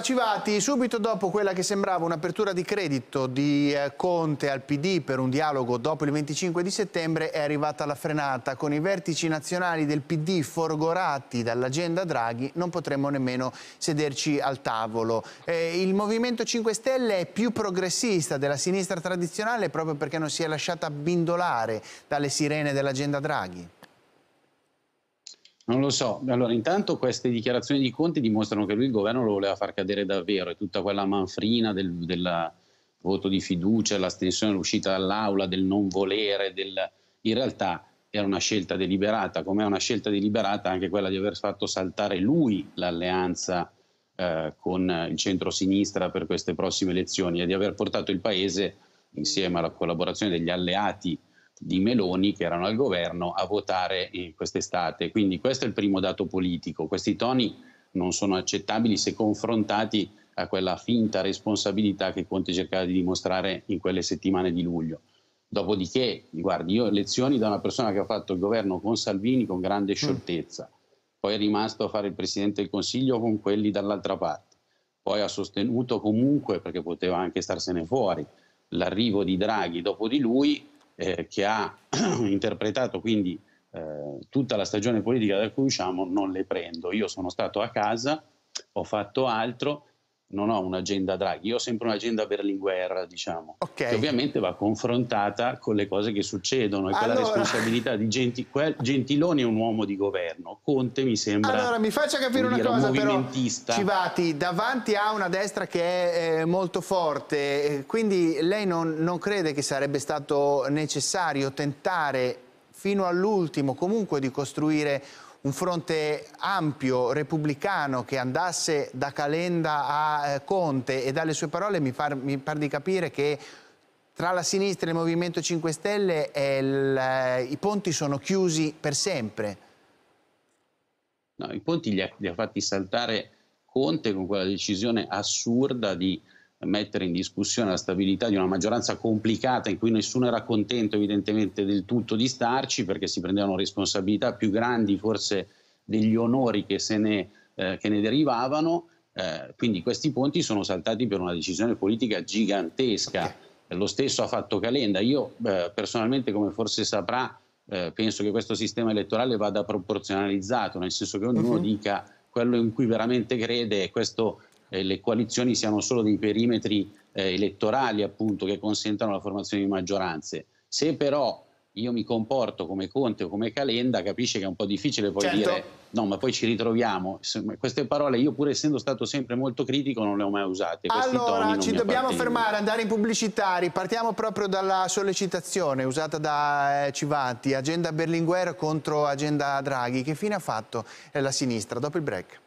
Allora Civati, subito dopo quella che sembrava un'apertura di credito di eh, Conte al PD per un dialogo dopo il 25 di settembre è arrivata la frenata. Con i vertici nazionali del PD forgorati dall'agenda Draghi non potremmo nemmeno sederci al tavolo. Eh, il Movimento 5 Stelle è più progressista della sinistra tradizionale proprio perché non si è lasciata bindolare dalle sirene dell'agenda Draghi. Non lo so, allora intanto queste dichiarazioni di Conte dimostrano che lui il governo lo voleva far cadere davvero e tutta quella manfrina del della voto di fiducia, l'astensione all'uscita dall'aula, del non volere, del... in realtà era una scelta deliberata, come è una scelta deliberata anche quella di aver fatto saltare lui l'alleanza eh, con il centro-sinistra per queste prossime elezioni e di aver portato il Paese insieme alla collaborazione degli alleati di Meloni che erano al governo a votare eh, quest'estate. Quindi questo è il primo dato politico. Questi toni non sono accettabili se confrontati a quella finta responsabilità che Conte cercava di dimostrare in quelle settimane di luglio. Dopodiché, guardi, io lezioni da una persona che ha fatto il governo con Salvini con grande mm. scioltezza, poi è rimasto a fare il Presidente del Consiglio con quelli dall'altra parte, poi ha sostenuto comunque, perché poteva anche starsene fuori, l'arrivo di Draghi dopo di lui eh, che ha interpretato quindi eh, tutta la stagione politica da cui usciamo, non le prendo. Io sono stato a casa, ho fatto altro non ho un'agenda Draghi, io ho sempre un'agenda Berlinguer, diciamo, okay. che ovviamente va confrontata con le cose che succedono e allora... con la responsabilità di Genti... Gentiloni è un uomo di governo, Conte mi sembra Allora, mi faccia capire una dire, cosa però, Civati, davanti a una destra che è eh, molto forte, eh, quindi lei non, non crede che sarebbe stato necessario tentare fino all'ultimo comunque di costruire un fronte ampio, repubblicano, che andasse da Calenda a eh, Conte e dalle sue parole mi par, mi par di capire che tra la sinistra e il Movimento 5 Stelle il, eh, i ponti sono chiusi per sempre. No, i ponti li ha, li ha fatti saltare Conte con quella decisione assurda di mettere in discussione la stabilità di una maggioranza complicata in cui nessuno era contento evidentemente del tutto di starci perché si prendevano responsabilità più grandi forse degli onori che, ne, eh, che ne, derivavano. Eh, quindi questi ponti sono saltati per una decisione politica gigantesca. Lo stesso ha fatto Calenda. Io eh, personalmente, come forse saprà, eh, penso che questo sistema elettorale vada proporzionalizzato, nel senso che ognuno uh mhm. -huh. dica quello in cui veramente crede e questo eh, le coalizioni siano solo dei perimetri eh, elettorali appunto che consentano la formazione di maggioranze. Se però io mi comporto come Conte o come Calenda, capisce che è un po' difficile poi certo. dire no, ma poi ci ritroviamo. Queste parole io pur essendo stato sempre molto critico non le ho mai usate. Questi allora, ci dobbiamo fermare, andare in pubblicità, ripartiamo proprio dalla sollecitazione usata da eh, Civanti, agenda Berlinguer contro agenda Draghi. Che fine ha fatto eh, la sinistra? Dopo il break.